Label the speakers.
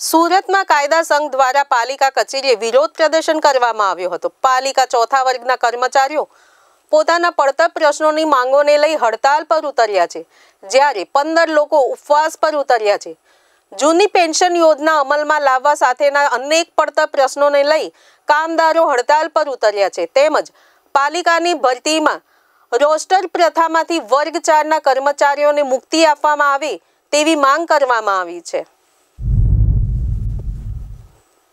Speaker 1: સુરતમાં કાયદા સંઘ દ્વારા પાલિકા કચેરીએ વિરોધ પ્રદર્શન કરવામાં આવ્યો હતો પાલિકા ચોથા વર્ગના કર્મચારીઓ પોતાના પડતર પ્રશ્નોની માંગોને લઈ હડતાલ પર ઉતર્યા છે જ્યારે પંદર લોકો ઉપવાસ પર ઉતર્યા છે જૂની પેન્શન યોજના અમલમાં લાવવા સાથેના અનેક પડતર પ્રશ્નોને લઈ કામદારો હડતાલ પર ઉતર્યા છે તેમજ પાલિકાની ભરતીમાં રોસ્ટર પ્રથામાંથી વર્ગ ચારના કર્મચારીઓને મુક્તિ આપવામાં આવે તેવી માંગ કરવામાં આવી છે